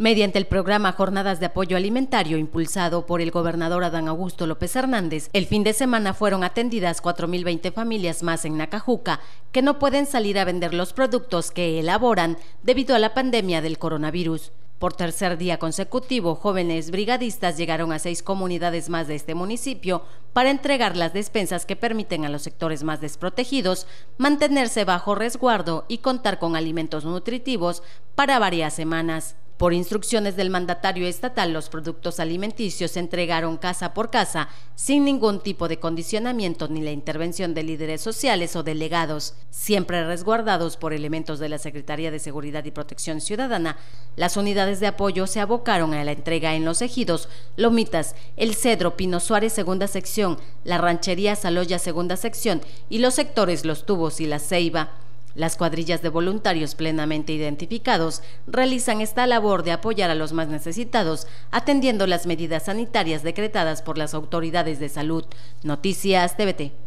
Mediante el programa Jornadas de Apoyo Alimentario impulsado por el gobernador Adán Augusto López Hernández, el fin de semana fueron atendidas 4.020 familias más en Nacajuca que no pueden salir a vender los productos que elaboran debido a la pandemia del coronavirus. Por tercer día consecutivo, jóvenes brigadistas llegaron a seis comunidades más de este municipio para entregar las despensas que permiten a los sectores más desprotegidos mantenerse bajo resguardo y contar con alimentos nutritivos para varias semanas. Por instrucciones del mandatario estatal, los productos alimenticios se entregaron casa por casa sin ningún tipo de condicionamiento ni la intervención de líderes sociales o delegados, siempre resguardados por elementos de la Secretaría de Seguridad y Protección Ciudadana. Las unidades de apoyo se abocaron a la entrega en los ejidos Lomitas, El Cedro, Pino Suárez segunda sección, la ranchería Saloya segunda sección y los sectores Los Tubos y La Ceiba. Las cuadrillas de voluntarios plenamente identificados realizan esta labor de apoyar a los más necesitados, atendiendo las medidas sanitarias decretadas por las autoridades de salud. Noticias TVT.